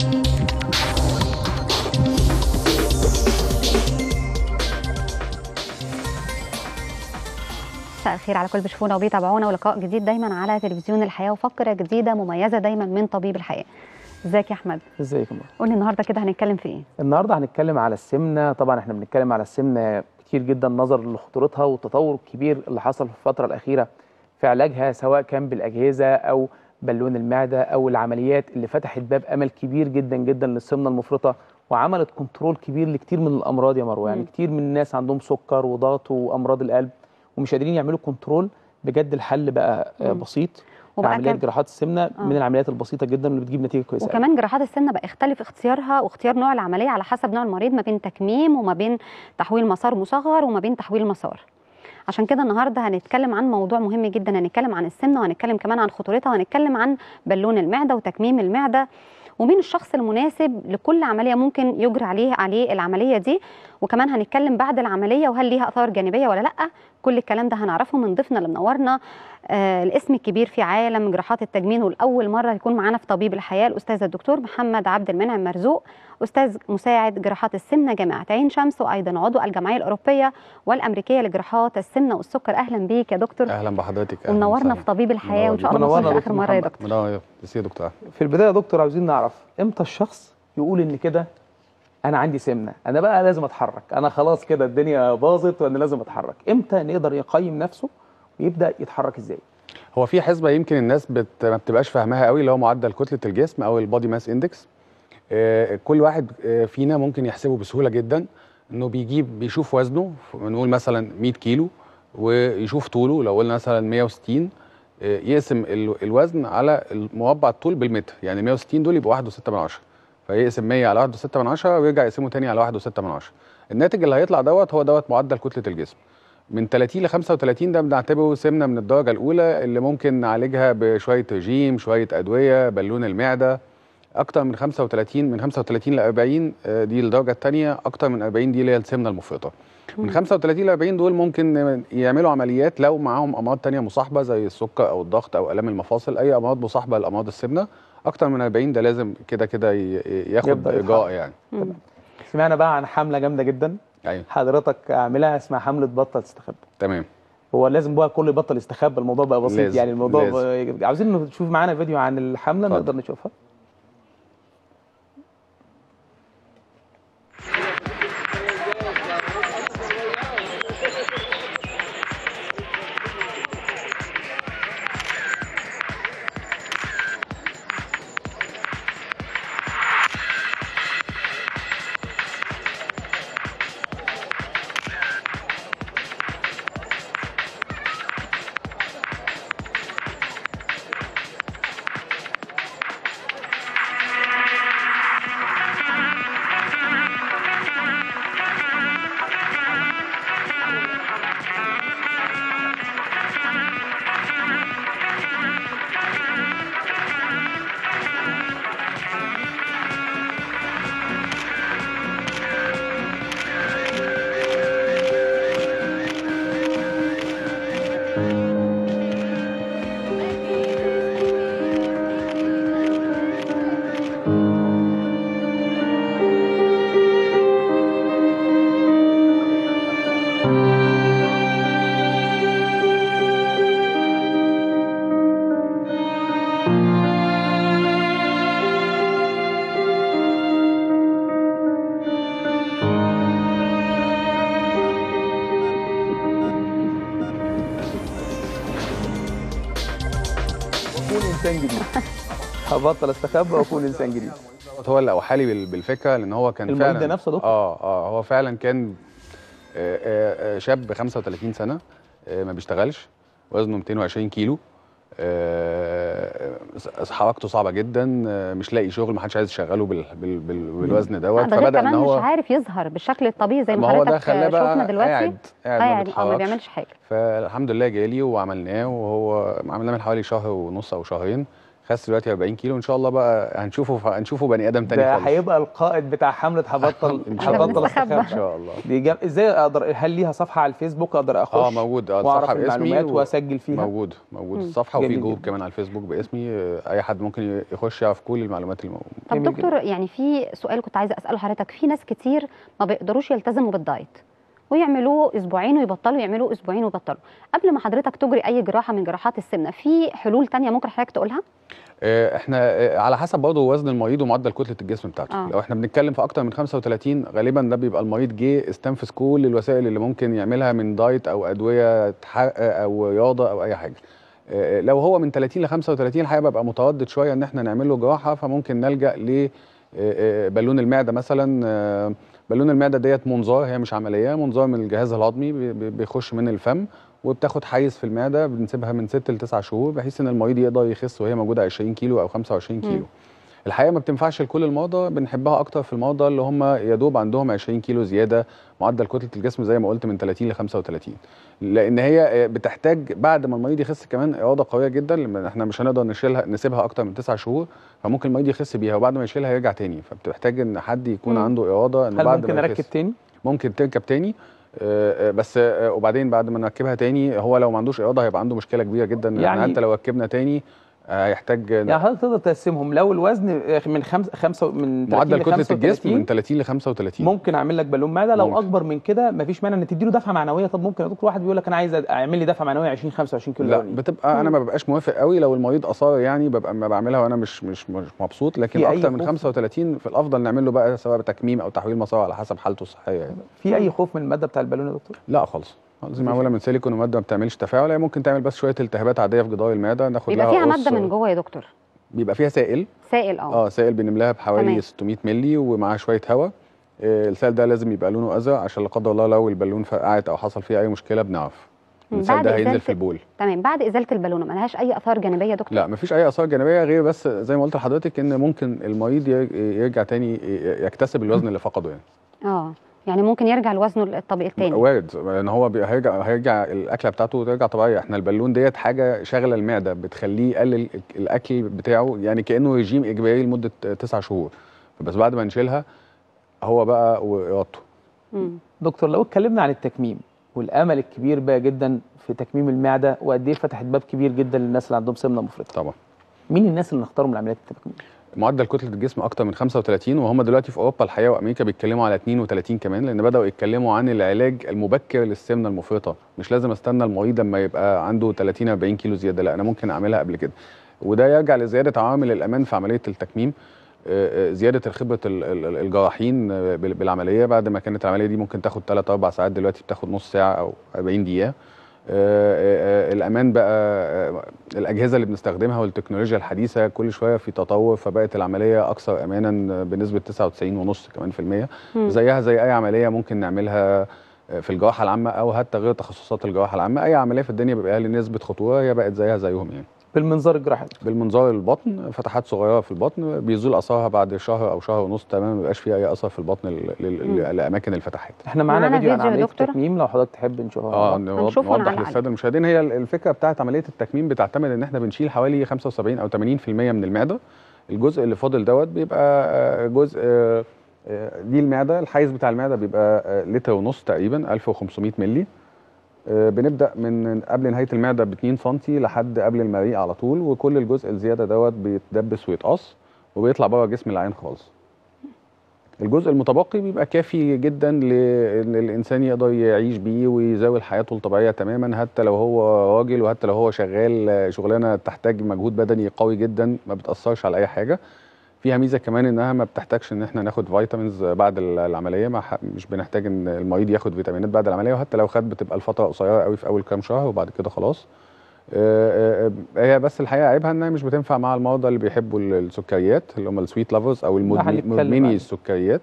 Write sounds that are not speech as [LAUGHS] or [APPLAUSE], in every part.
مساء الخير على كل بيشوفونا وبيتابعونا ولقاء جديد دايما على تلفزيون الحياه وفقره جديده مميزه دايما من طبيب الحياه ازيك يا احمد ازيك يا قولي النهارده كده هنتكلم في ايه النهارده هنتكلم على السمنه طبعا احنا بنتكلم على السمنه كتير جدا نظرا لخطورتها والتطور الكبير اللي حصل في الفتره الاخيره في علاجها سواء كان بالاجهزه او بالون المعده او العمليات اللي فتحت باب امل كبير جدا جدا للسمنه المفرطه وعملت كنترول كبير لكتير من الامراض يا مروه يعني كتير من الناس عندهم سكر وضغط وامراض القلب ومش قادرين يعملوا كنترول بجد الحل بقى آه، مم. بسيط عمليات كان... جراحات السمنه آه. من العمليات البسيطه جدا اللي بتجيب نتيجه كويسه وكمان جراحات السمنه بقى اختلف اختيارها واختيار نوع العمليه على حسب نوع المريض ما بين تكميم وما بين تحويل مسار مصغر وما بين تحويل مسار عشان كده النهارده هنتكلم عن موضوع مهم جدا هنتكلم عن السمنه وهنتكلم كمان عن خطورتها وهنتكلم عن بالون المعده وتكميم المعده ومين الشخص المناسب لكل عمليه ممكن يجري عليه عليه العمليه دي وكمان هنتكلم بعد العمليه وهل ليها اثار جانبيه ولا لا كل الكلام ده هنعرفه من ضيفنا اللي منورنا آه الاسم الكبير في عالم جراحات التجميل والاول مره يكون معانا في طبيب الحياه الاستاذ الدكتور محمد عبد المنعم مرزوق استاذ مساعد جراحات السمنه جامعه عين شمس وايضا عضو الجمعيه الاوروبيه والامريكيه لجراحات السمنه والسكر اهلا بيك يا دكتور اهلا بحضرتك منورنا في طبيب الحياه وان شاء الله نوصل اخر مره يا دكتور منور يا دكتور في البدايه يا دكتور عاوزين نعرف امتى الشخص يقول ان كده انا عندي سمنه انا بقى لازم اتحرك انا خلاص كده الدنيا باظت وانا لازم اتحرك امتى نقدر يقيم نفسه ويبدا يتحرك ازاي هو في حسبه يمكن الناس بت... ما بتبقاش فاهماها قوي اللي هو معدل كتله الجسم او البادي ماس اندكس كل واحد آه، فينا ممكن يحسبه بسهوله جدا انه بيجيب بيشوف وزنه نقول مثلا 100 كيلو ويشوف طوله لو قلنا مثلا 160 آه، يقسم الوزن على مربع الطول بالمتر يعني 160 دول يبقوا 1.6 من فيقسم 100 على 1.6 ويرجع يقسمه تاني على 1.6 الناتج اللي هيطلع دوت هو دوت معدل كتله الجسم من 30 ل 35 ده بنعتبره سمنه من الدرجه الاولى اللي ممكن نعالجها بشويه رجيم شويه ادويه بالون المعده اكتر من 35 من 35 ل 40 آه، دي الدرجه الثانيه اكتر من 40 دي اللي هي السمنه المفرطه من 35 ل 40 دول ممكن يعملوا عمليات لو معاهم امراض ثانيه مصاحبه زي السكر او الضغط او الام المفاصل اي امراض مصاحبه لامراض السمنه اكتر من 40 ده لازم كده كده ياخد اجراء يعني سمعنا بقى عن حمله جامده جدا ايوه حضرتك اعملها اسمها حمله بطل تستخبى تمام هو لازم بقى كل يبطل يستخبى الموضوع بقى بسيط يعني الموضوع لازم. عاوزين نشوف معانا فيديو عن الحمله نقدر نشوفها جديد هبطل استخبى واكون انسان جديد هو اللي اوحالي بالفكره لان هو كان فعلا نفسه دكتور اه اه هو فعلا كان آه، آه، آه، شاب 35 سنه ما بيشتغلش وزنه 220 كيلو آه، حركته صعبه جدا آه، مش لاقي شغل ما حدش عايز يشغله بال... بال... بال... بالوزن دوت فبدا ان هو مش عارف يظهر بالشكل الطبيعي زي ما حضرتك شفنا دلوقتي قاعد قاعد ما, آه، يعني ما بيعملش حاجه فالحمد لله جالي وعملناه وهو عملناه من حوالي شهر ونص او شهرين خس دلوقتي 40 كيلو ان شاء الله بقى هنشوفه هنشوفه بني ادم تاني ده خالص هيبقى القائد بتاع حمله هبطل [LAUGHS] هبطل ان شاء الله دي جم... ازاي اقدر هل ليها صفحه على الفيسبوك اقدر اخش اه موجود اه واعرف المعلومات و... واسجل فيها موجود موجود الصفحه وفي جروب كمان على الفيسبوك باسمي آه، اي حد ممكن يخش يعرف كل المعلومات اللي موجوده طب دكتور يعني في سؤال كنت عايزه اساله حضرتك في ناس كتير ما بيقدروش يلتزموا بالدايت ويعملوه اسبوعين ويبطلوا يعملوه اسبوعين ويبطلوا قبل ما حضرتك تجري اي جراحه من جراحات السمنه في حلول تانية ممكن حضرتك تقولها آه، احنا آه، على حسب برضه وزن المريض ومعدل كتله الجسم بتاعته آه. لو احنا بنتكلم في اكتر من 35 غالبا ده بيبقى المريض جه استنفذ كل الوسائل اللي ممكن يعملها من دايت او ادويه آه، او رياضه او اي حاجه لو هو من 30 ل 35 الحقيقه ببقى متردد شويه ان احنا نعمل له جراحه فممكن نلجا ل بالون المعده مثلا بالون المعده ديت منظار هي مش عمليه منظار من الجهاز الهضمي بيخش من الفم وبتاخد حيز في المعده بنسيبها من 6 ل 9 شهور بحيث ان المريض يقدر يخس وهي موجوده 20 كيلو او 25 كيلو م. الحقيقه ما بتنفعش لكل المرضى بنحبها اكتر في المرضى اللي هم يا دوب عندهم 20 كيلو زياده معدل كتله الجسم زي ما قلت من 30 ل 35 لان هي آه، بتحتاج بعد ما المريض يخس كمان اراده قويه جدا احنا مش هنقدر نشيلها نسيبها اكتر من تسع شهور فممكن المريض يخس بيها وبعد ما يشيلها يرجع تاني فبتحتاج ان حد يكون مم. عنده اراده ان هل بعد ممكن اركب تاني ممكن تركب تاني آه، آه، بس وبعدين بعد ما نركبها تاني هو لو ما عندوش اراده هيبقى عنده مشكله كبيره جدا يعني, يعني انت لو ركبنا تاني هيحتاج آه، يعني حضرتك تقدر تقسمهم لو الوزن من خمسة خمسة من معدل كتله الجسم من 30 ل 35 ممكن اعمل لك بالون معده لو ممكن. اكبر من كده مفيش مانع ان تديله دفعه معنويه طب ممكن يا واحد بيقول لك انا عايز اعمل لي دفعه معنويه 20 25 كيلو لا لوني. بتبقى مم. انا ما ببقاش موافق قوي لو المريض اصار يعني ببقى ما بعملها وانا مش مش, مش مبسوط لكن اكتر من 35 في الافضل نعمل له بقى سواء تكميم او تحويل مصاري على حسب حالته الصحيه يعني في اي خوف من الماده بتاع البالون يا دكتور؟ لا خالص لازم معموله من سيليكون وماده ما بتعملش تفاعل هي ممكن تعمل بس شويه التهابات عاديه في جدار المعده ناخد بيبقى لها فيها ماده من جوه يا دكتور بيبقى فيها سائل سائل اه اه سائل بنملاها بحوالي تمام. 600 مللي ومعاه شويه هواء آه السائل ده لازم يبقى لونه ازرق عشان لا قدر الله لو البالون فقعت او حصل فيها اي مشكله بنعرف بعد ده هينزل في البول تمام بعد ازاله البالونه ما لهاش اي اثار جانبيه دكتور لا ما فيش اي اثار جانبيه غير بس زي ما قلت لحضرتك ان ممكن المريض يرجع تاني يكتسب الوزن اللي فقده يعني اه يعني ممكن يرجع لوزنه الطبيعي التاني وارد ان هو هيرجع هيرجع الاكله بتاعته ترجع طبيعيه احنا البالون ديت حاجه شاغله المعده بتخليه يقلل الاكل بتاعه يعني كانه رجيم اجباري لمده تسع شهور بس بعد ما نشيلها هو بقى وارادته دكتور لو اتكلمنا عن التكميم والامل الكبير بقى جدا في تكميم المعده وقد ايه فتحت باب كبير جدا للناس اللي عندهم سمنه مفرطه طبعا مين الناس اللي نختارهم لعمليات التكميم معدل كتله الجسم اكتر من 35 وهم دلوقتي في اوروبا الحقيقه وامريكا بيتكلموا على 32 كمان لان بداوا يتكلموا عن العلاج المبكر للسمنه المفرطه مش لازم استنى المريض لما يبقى عنده 30 40 كيلو زياده لا انا ممكن اعملها قبل كده وده يرجع لزياده عوامل الامان في عمليه التكميم آه، آه، زياده خبره الجراحين آه، بالعمليه بعد ما كانت العمليه دي ممكن تاخد 3 4 ساعات دلوقتي بتاخد نص ساعه او 40 دقيقه آه، آه، آه، الامان بقى الاجهزه اللي بنستخدمها والتكنولوجيا الحديثه كل شويه في تطور فبقت العمليه اكثر امانا بنسبه 99.5 كمان في المية زيها زي اي عمليه ممكن نعملها في الجراحه العامه او حتى غير تخصصات الجراحه العامه اي عمليه في الدنيا بيبقى لها نسبه خطوره هي بقت زيها زيهم يعني بالمنظار الجراحي بالمنظار البطن فتحات صغيره في البطن بيزول اثرها بعد شهر او شهر ونص تمام ما بيبقاش فيه اي اثر في البطن لاماكن الفتحات احنا معانا فيديو عن عمليه التكميم لو حضرتك تحب نشوفها اه نوضح للساده المشاهدين هي الفكره بتاعت عمليه التكميم بتعتمد ان احنا بنشيل حوالي 75 او 80% من المعده الجزء اللي فاضل دوت بيبقى آه، جزء آه، آه، دي المعده الحيز بتاع المعده بيبقى لتر ونص تقريبا 1500 مللي آه، بنبدا من قبل نهايه المعده ب 2 سم لحد قبل المريء على طول وكل الجزء الزياده دوت بيتدبس ويتقص وبيطلع بره جسم العين خالص الجزء المتبقي بيبقى كافي جدا الانسان يقدر يعيش بيه ويزاول حياته الطبيعيه تماما حتى لو هو راجل وحتى لو هو شغال آه، شغلانه تحتاج مجهود بدني قوي جدا ما بتاثرش على اي حاجه فيها ميزه كمان انها ما بتحتاجش ان احنا ناخد فيتامينز بعد العمليه ما مش بنحتاج ان المريض ياخد فيتامينات بعد العمليه وحتى لو خد بتبقى الفتره قصيره قوي في اول كام شهر وبعد كده خلاص آه، آه، آه، هي بس الحقيقه عيبها انها مش بتنفع مع المرضى اللي بيحبوا السكريات اللي هم السويت لافرز او المدمني السكريات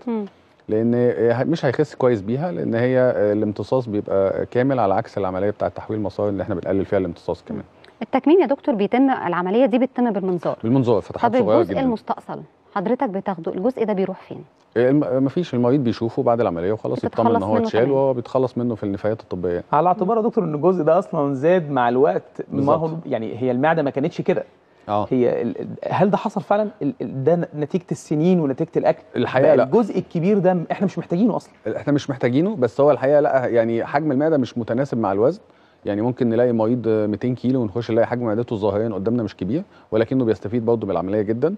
لان مش هيخس كويس بيها لان هي الامتصاص بيبقى كامل على عكس العمليه بتاعه تحويل المسار اللي احنا بنقلل فيها الامتصاص كمان التكميم يا دكتور بيتم العمليه دي بتتم بالمنظار بالمنظار فتحات صغيره جدا الجزء المستأصل حضرتك بتاخده الجزء ده بيروح فين؟ إيه، مفيش المريض بيشوفه بعد العمليه وخلاص يطمن ان هو اتشال وهو بيتخلص منه في النفايات الطبيه على اعتبار يا دكتور ان الجزء ده اصلا زاد مع الوقت ما هو يعني هي المعده ما كانتش كده آه. هي هل ده حصل فعلا ده نتيجه السنين ونتيجه الاكل الحقيقه لا الجزء الكبير ده احنا مش محتاجينه اصلا احنا مش محتاجينه بس هو الحقيقه لا يعني حجم المعده مش متناسب مع الوزن يعني ممكن نلاقي مريض 200 كيلو ونخش نلاقي حجم معدته ظاهريا قدامنا مش كبير ولكنه بيستفيد برضه من العمليه جدا آه،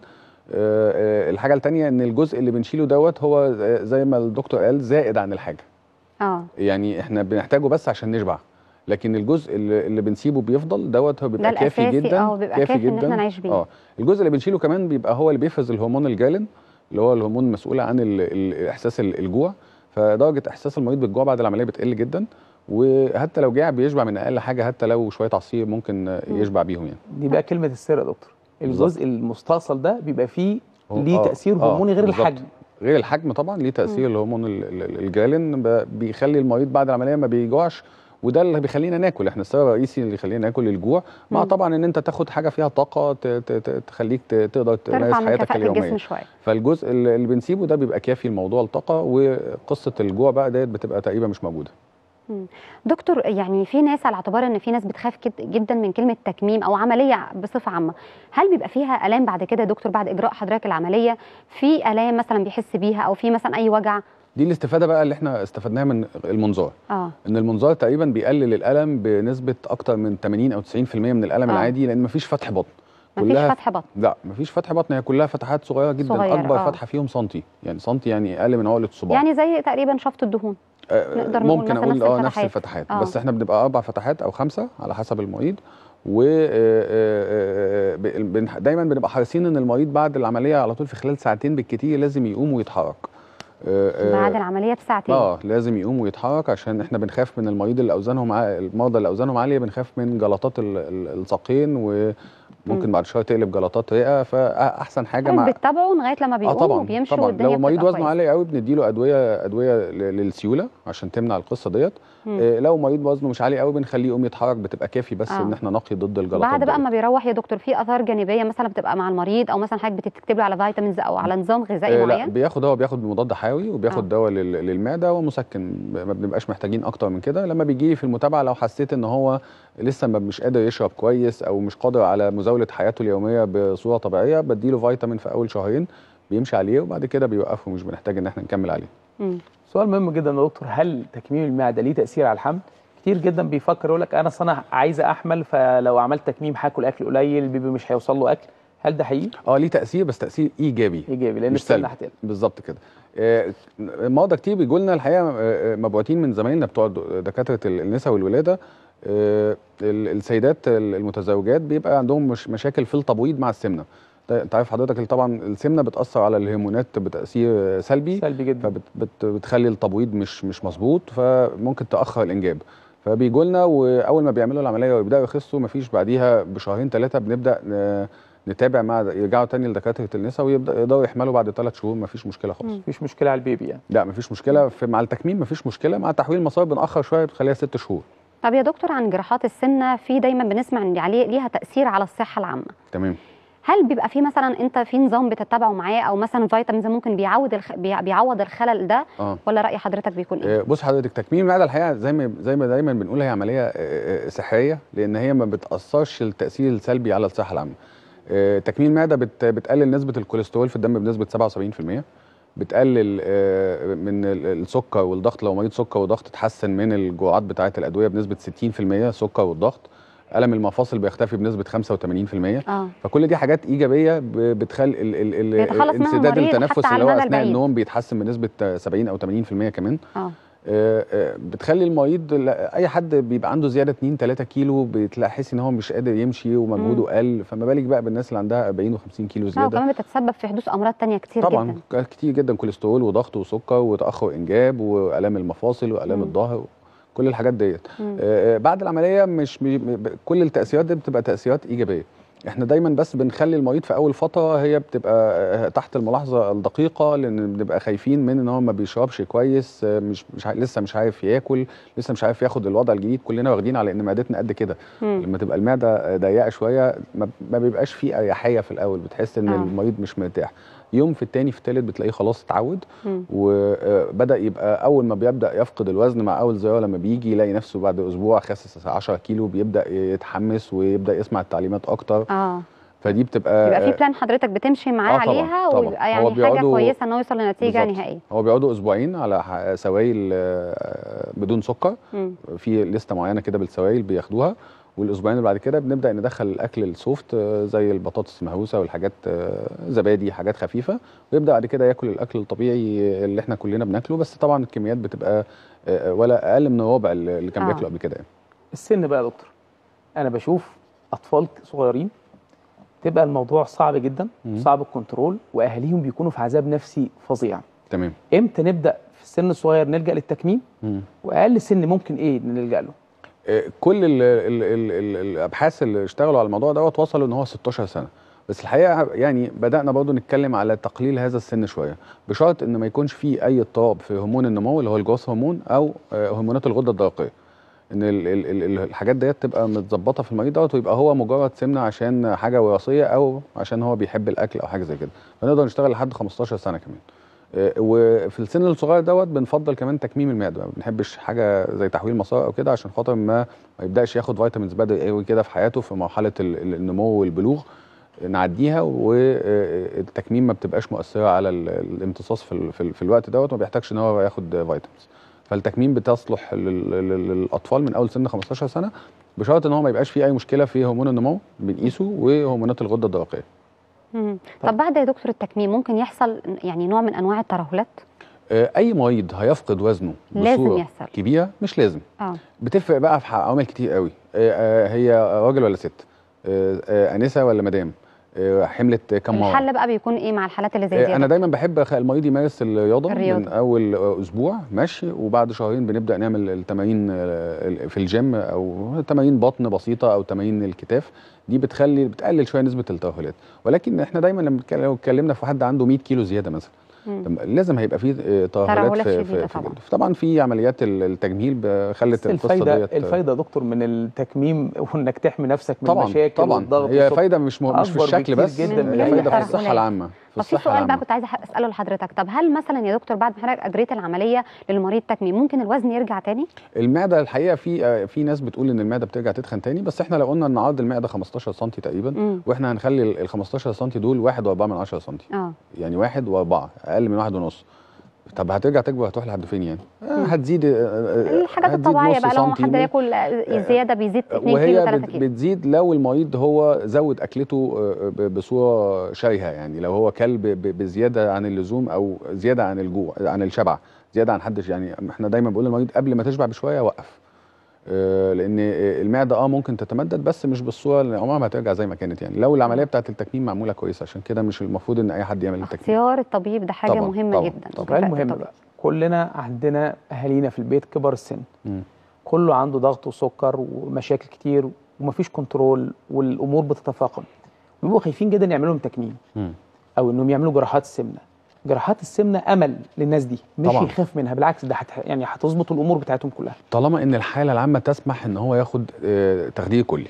آه، الحاجه الثانيه ان الجزء اللي بنشيله دوت هو آه، زي ما الدكتور قال زائد عن الحاجه اه يعني احنا بنحتاجه بس عشان نشبع لكن الجزء اللي, اللي بنسيبه بيفضل دوت هو بيبقى كافي جدا اه بيبقى كافي, كافي جدا ان احنا نعيش بيه اه الجزء اللي بنشيله كمان بيبقى هو اللي بيفرز الهرمون الجالن اللي هو الهرمون المسؤول عن الـ الـ احساس الجوع فدرجه احساس المريض بالجوع بعد العمليه بتقل جدا وحتى لو جاع بيشبع من اقل حاجه حتى لو شويه عصير ممكن يشبع بيهم يعني دي بقى كلمه السر يا دكتور الجزء المستأصل ده بيبقى فيه ليه آه تاثير آه، هرموني آه غير بالزبط. الحجم غير الحجم طبعا ليه تاثير الهرمون الجالين بيخلي المريض بعد العمليه ما بيجوعش وده اللي بيخلينا ناكل احنا السبب الرئيسي اللي بيخلينا ناكل الجوع مع مم. طبعا ان انت تاخد حاجه فيها طاقه تخليك تقدر تمارس حياتك اليوميه فالجزء اللي بنسيبه ده بيبقى كافي لموضوع الطاقه وقصه الجوع بقى ديت بتبقى تقريبا مش موجوده دكتور يعني في ناس على اعتبار ان في ناس بتخاف جدا من كلمه تكميم او عمليه بصفه عامه هل بيبقى فيها الام بعد كده دكتور بعد اجراء حضرتك العمليه في الام مثلا بيحس بيها او في مثلا اي وجع دي الاستفاده بقى اللي احنا استفدناها من المنظار آه. ان المنظار تقريبا بيقلل الالم بنسبه اكتر من 80 او 90% من الالم آه. العادي لان مفيش فتح بطن مفيش فتح بطن لا مفيش فتح بطن هي كلها فتحات صغيره جدا صغير. اكبر آه. فتحه فيهم سنتي يعني سنتي يعني اقل من عقله الصباع يعني زي تقريبا شفط الدهون نقدر ممكن نقول نفس اه نفس الفتحات آه. بس احنا بنبقى اربع فتحات او خمسه على حسب المريض و آه، آه، آه، دايما بنبقى حريصين ان المريض بعد العمليه على طول في خلال ساعتين بالكتير لازم يقوم ويتحرك بعد العمليه بساعتين اه لازم يقوم ويتحرك عشان احنا بنخاف من المريض اللي اوزانهم المرضى اللي اوزانهم عاليه بنخاف من جلطات الساقين و ممكن بعد شويه تقلب جلطات رئه فاحسن حاجه مع بتتابعه لغايه لما بيقوم آه طبعا وبيمشي طبعا لو مريض وزنه عالي قوي بنديله ادويه ادويه للسيوله عشان تمنع القصه ديت إيه لو مريض وزنه مش عالي قوي بنخليه يقوم يتحرك بتبقى كافي بس آه. ان احنا نقي ضد الجلطات بعد بقى ما بيروح يا دكتور في اثار جانبيه مثلا بتبقى مع المريض او مثلا حاجه بتتكتب له على فيتامينز او على نظام غذائي إيه معين لا بياخد هو بياخد مضاد حيوي وبياخد آه. دواء للمعده ومسكن ما بنبقاش محتاجين اكتر من كده لما بيجي في المتابعه لو حسيت ان هو لسه ما مش قادر يشرب كويس او مش قادر على مزاوله حياته اليوميه بصوره طبيعيه بديله فيتامين في اول شهرين بيمشي عليه وبعد كده بيوقفه مش بنحتاج ان احنا نكمل عليه مم. سؤال مهم جدا يا دكتور هل تكميم المعده ليه تاثير على الحمل كتير جدا بيفكر يقول لك انا انا عايزه احمل فلو عملت تكميم هاكل اكل قليل البيبي مش هيوصل له اكل هل ده حقيقي اه ليه تاثير بس تاثير ايجابي ايجابي لان السمنه هتقل بالظبط كده آه مرضى كتير بيجوا لنا الحقيقه آه، آه، مبعوثين من زمايلنا بتوع دكاتره النساء والولاده آه، السيدات المتزوجات بيبقى عندهم مش مشاكل في التبويض مع السمنه انت عارف حضرتك طبعا السمنه بتاثر على الهرمونات بتاثير سلبي سلبي جدا فبتخلي التبويض مش مش مظبوط فممكن تاخر الانجاب فبيجوا لنا واول ما بيعملوا العمليه ويبداوا يخسوا مفيش بعديها بشهرين ثلاثه بنبدا نتابع مع يرجعوا تاني لدكاتره النساء يقدروا يحملوا بعد ثلاث شهور مفيش مشكله خالص مفيش مشكله على البيبي يعني لا مفيش مشكله في مع التكميم مفيش مشكله مع تحويل المصايب بنأخر شويه بنخليها ست شهور طب يا دكتور عن جراحات السمنه في دايما بنسمع ان عليه ليها تاثير على الصحه العامه تمام هل بيبقى في مثلا انت في نظام بتتبعه معاه او مثلا فيتامينز ممكن بيعوض الخ... بيعوض الخلل ده آه. ولا راي حضرتك بيكون ايه آه، بص حضرتك تكميم المعده الحقيقه زي ما زي ما دايما بنقول هي عمليه آه، آه، صحيه لان هي ما بتاثرش التاثير السلبي على الصحه العامه تكميم المعده بت... بتقلل نسبه الكوليسترول في الدم بنسبه 77% بتقلل آه، من السكر والضغط لو مريض سكر وضغط تحسن من الجرعات بتاعه الادويه بنسبه 60% سكر والضغط الم المفاصل بيختفي بنسبه 85% آه. فكل دي حاجات ايجابيه بتخلي الانسداد التنفس اللي هو اثناء النوم بيتحسن بنسبه 70 او 80% كمان آه. آه، آه، بتخلي المريض اي حد بيبقى عنده زياده 2 3 كيلو بتلاقي ان هو مش قادر يمشي ومجهوده قل فما بالك بقى بالناس اللي عندها 40 و50 كيلو اه، زياده وكمان بتتسبب في حدوث امراض ثانيه كتير طبعا جدا طبعا كتير جدا كوليسترول وضغط وسكر وتاخر انجاب والام المفاصل والام الظهر كل الحاجات ديت بعد العمليه مش كل التاثيرات دي بتبقى تاثيرات ايجابيه احنا دايما بس بنخلي المريض في اول فتره هي بتبقى آه، تحت الملاحظه الدقيقه لان بنبقى خايفين من ان هو ما بيشربش كويس آه، مش, مش لسه مش عارف ياكل لسه مش عارف ياخد الوضع الجديد كلنا واخدين على ان معدتنا قد كده لما تبقى المعده ضيقه شويه ما بيبقاش فيه اريحيه في الاول بتحس ان آه. المريض مش مرتاح يوم في التاني في التالت بتلاقيه خلاص اتعود وبدا آه، يبقى اول ما بيبدا يفقد الوزن مع اول زياره لما بيجي يلاقي نفسه بعد اسبوع خسس 10 كيلو بيبدا يتحمس ويبدا يسمع التعليمات اكتر اه فدي بتبقى يبقى في بلان آه، حضرتك بتمشي معاه آه طبعًا عليها طبعًا طبعًا. يعني حاجه كويسه انه يوصل لنتيجه نهائيه هو بيقعدوا اسبوعين على سوائل آه، بدون سكر في لسته معينه كده بالسوائل بياخدوها والاسبوعين اللي بعد كده بنبدا ندخل الاكل السوفت آه، زي البطاطس المهوسه والحاجات آه، زبادي حاجات خفيفه ويبدا بعد كده ياكل الاكل الطبيعي اللي احنا كلنا بناكله بس طبعا الكميات بتبقى آه، ولا اقل من الربع اللي كان آه. بياكله قبل كده يعني. السن بقى يا دكتور انا بشوف اطفال صغيرين تبقى الموضوع صعب جدا صعب الكنترول واهاليهم بيكونوا في عذاب نفسي فظيع تمام امتى نبدا في السن الصغير نلجا للتكميم واقل سن ممكن ايه نلجا له كل الـ الـ الـ الابحاث اللي اشتغلوا على الموضوع دوت وصلوا ان هو 16 سنه بس الحقيقه يعني بدانا برضو نتكلم على تقليل هذا السن شويه بشرط ان ما يكونش فيه اي اضطراب في هرمون النمو اللي هو الجوث هرمون او آه، هرمونات الغده الدرقيه ان الـ الـ الـ الحاجات ديت تبقى متظبطه في المريض دوت ويبقى هو مجرد سمنه عشان حاجه وراثيه او عشان هو بيحب الاكل او حاجه زي كده فنقدر نشتغل لحد 15 سنه كمان آه، وفي السن الصغير دوت بنفضل كمان تكميم المعده ما بنحبش حاجه زي تحويل مسار او كده عشان خاطر ما ما يبداش ياخد فيتامينز بدري قوي كده في حياته في مرحله النمو والبلوغ نعديها والتكميم آه، آه، ما بتبقاش مؤثره على الامتصاص في, في الوقت دوت ما بيحتاجش ان هو ياخد فيتامينز فالتكميم بتصلح للاطفال من اول سن 15 سنه بشرط ان هو ما يبقاش فيه اي مشكله في هرمون النمو بنقيسه وهرمونات الغده الدرقيه طب, طب بعد يا دكتور التكميم ممكن يحصل يعني نوع من انواع الترهلات؟ آه، اي مريض هيفقد وزنه بصوره لازم يحصل. كبيره مش لازم آه. بتفرق بقى في عوامل كتير قوي آه، آه، هي راجل ولا ست انسه ولا مدام آه، حملت كم مره الحل بقى بيكون ايه مع الحالات اللي زي دي آه، انا دايما بحب المريض يمارس الرياضه الرياضة. من اول اسبوع ماشي وبعد شهرين بنبدا نعمل التمارين آه، في الجيم او تمارين بطن بسيطه او تمارين الكتاف دي بتخلي بتقلل شويه نسبه الترهلات ولكن احنا دايما لما لو اتكلمنا في حد عنده 100 كيلو زياده مثلا لازم هيبقى في آه، ترهلات في, في, في طبعا طبعا في عمليات التجميل خلت القصه ديت الفايده دكتور من التكميم [LAUGHS] وانك تحمي نفسك من طبعا مشاكل طبعا والضغط هي فايده مش مش في الشكل بس جدا هي فايده في الصحه العامه طب في سؤال بقى كنت عايزه اساله لحضرتك طب هل مثلا يا دكتور بعد ما حضرتك اجريت العمليه للمريض تكميم ممكن الوزن يرجع تاني المعده الحقيقه في آه، في ناس بتقول ان المعده بترجع تتخن تاني بس احنا لو قلنا ان عرض المعده 15 سم تقريبا م. واحنا هنخلي ال 15 سم دول 1.4 سم اه سم يعني 1.4 اقل من 1.5 طب هترجع تكبر هتروح لحد فين يعني؟ آه، هتزيد آه، آه، الحاجات الطبيعيه بقى لو حد ياكل الزياده بيزيد 2 كيلو 3 كيلو بتزيد لو المريض هو زود اكلته بصوره شرهه يعني لو هو كلب بزياده عن اللزوم او زياده عن الجوع عن الشبع زياده عن حد يعني احنا دايما بنقول للمريض قبل ما تشبع بشويه وقف آه، لان آه، المعده اه ممكن تتمدد بس مش بالصوره اللي عمرها ما هترجع زي ما كانت يعني لو العمليه بتاعه التكميم معموله كويس عشان كده مش المفروض ان اي حد يعمل التكميم اختيار الطبيب ده حاجه طبعًا مهمه طبعًا جدا طبعا المهم بقى كلنا عندنا اهالينا في البيت كبار السن كله عنده ضغط وسكر ومشاكل كتير ومفيش كنترول والامور بتتفاقم بيبقوا خايفين جدا يعملوا لهم تكميم م. او انهم يعملوا جراحات سمنه جراحات السمنه امل للناس دي مش طبعًا. يخاف منها بالعكس ده حت يعني هتظبط الامور بتاعتهم كلها طالما ان الحاله العامه تسمح ان هو ياخد آه تخدير كلي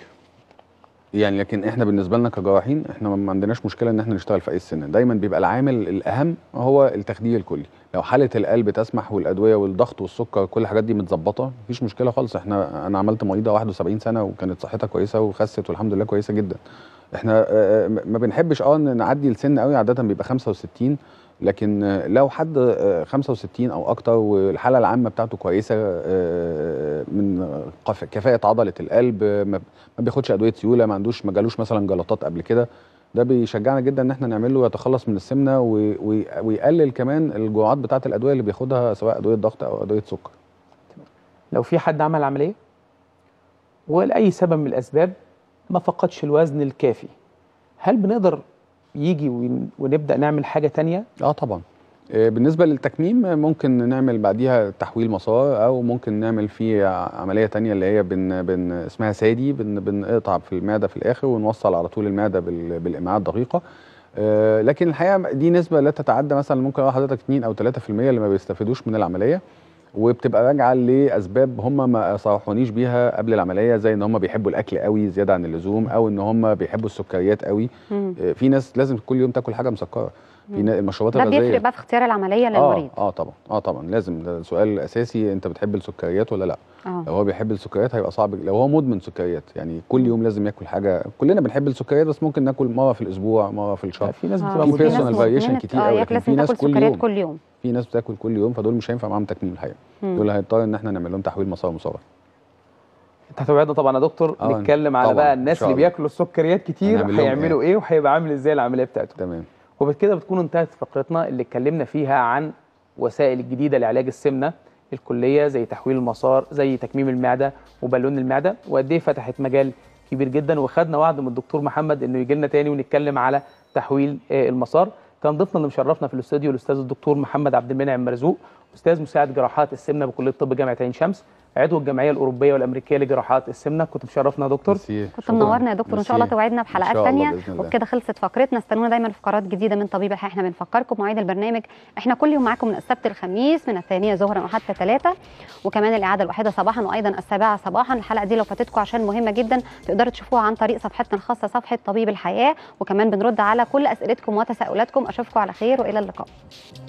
يعني لكن احنا بالنسبه لنا كجراحين احنا ما عندناش مشكله ان احنا نشتغل في اي سن دايما بيبقى العامل الاهم هو التخدير الكلي لو حاله القلب تسمح والادويه والضغط والسكر كل الحاجات دي متظبطه مفيش مشكله خالص احنا انا عملت مريضه 71 سنه وكانت صحتها كويسه وخست والحمد لله كويسه جدا احنا آه، آه، ما بنحبش اه نعدي السن قوي عاده بيبقى 65 لكن لو حد 65 آه، او اكتر والحاله العامه بتاعته كويسه آه، من كفاءه عضله القلب ما بياخدش ادويه سيوله ما عندوش ما جالوش مثلا جلطات قبل كده ده بيشجعنا جدا ان احنا نعمل له يتخلص من السمنه ويقلل كمان الجرعات بتاعه الادويه اللي بياخدها سواء ادويه ضغط او ادويه سكر لو في حد عمل عمليه ولاي سبب من الاسباب ما فقدش الوزن الكافي هل بنقدر يجي ونبدا نعمل حاجه تانية اه طبعا آه، بالنسبه للتكميم آه، ممكن نعمل بعديها تحويل مسار او ممكن نعمل فيه عمليه تانية اللي هي بن بن اسمها سادي بن بنقطع في المعده في الاخر ونوصل على طول المعده بالامعاء الدقيقه آه، لكن الحقيقه دي نسبه لا تتعدى مثلا ممكن حضرتك 2 او 3% اللي ما بيستفيدوش من العمليه وبتبقى راجعه لاسباب هم ما صرحونيش بيها قبل العمليه زي ان هم بيحبوا الاكل قوي زياده عن اللزوم او ان هم بيحبوا السكريات قوي مم. آه، في ناس لازم كل يوم تاكل حاجه مسكره في المشروبات الغازيه ده بيفرق بقى في اختيار العمليه آه، للمريض اه اه طبعا اه طبعا لازم ده سؤال اساسي انت بتحب السكريات ولا لا آه. لو هو بيحب السكريات هيبقى صعب لو هو مدمن سكريات يعني كل يوم لازم ياكل حاجه كلنا بنحب السكريات بس ممكن ناكل مره في الاسبوع مره في الشهر طيب. في ناس آه. بتبقى في بيرسونال فاريشن كتير قوي يعني في ناس كل يوم كل يوم في ناس بتاكل كل يوم فدول مش هينفع معاهم تكميم الحقيقه دول هيضطر ان احنا نعمل لهم تحويل مسار مصابه تحت وعدنا طبعا يا دكتور آه نتكلم على بقى الناس اللي بياكلوا السكريات كتير هيعملوا ايه, إيه وهيبقى عامل ازاي العمليه بتاعته تمام وبكده بتكون انتهت فقرتنا اللي اتكلمنا فيها عن وسائل الجديده لعلاج السمنه الكليه زي تحويل المسار زي تكميم المعده وبالون المعده وقد ايه فتحت مجال كبير جدا وخدنا وعد من الدكتور محمد انه يجي لنا تاني ونتكلم على تحويل آه، المسار كان ضيفنا اللي مشرفنا في الاستوديو الاستاذ الدكتور محمد عبد المنعم مرزوق استاذ مساعد جراحات السمنه بكليه الطب جامعه عين شمس عضو الجمعيه الاوروبيه والامريكيه لجراحات السمنه كنت مشرفنا يا دكتور كنت منورنا يا دكتور ان شاء الله توعدنا بحلقات ثانيه وبكده خلصت فقرتنا استنونا دايما فقرات جديده من طبيب الحياه احنا بنفكركم مواعيد البرنامج احنا كل يوم معاكم من السبت الخميس من الثانيه ظهرا وحتى ثلاثة وكمان الاعاده الواحده صباحا وايضا السابعه صباحا الحلقه دي لو فاتتكم عشان مهمه جدا تقدروا تشوفوها عن طريق صفحتنا الخاصه صفحه طبيب الحياه وكمان بنرد على كل اسئلتكم وتساؤلاتكم اشوفكم على خير والى اللقاء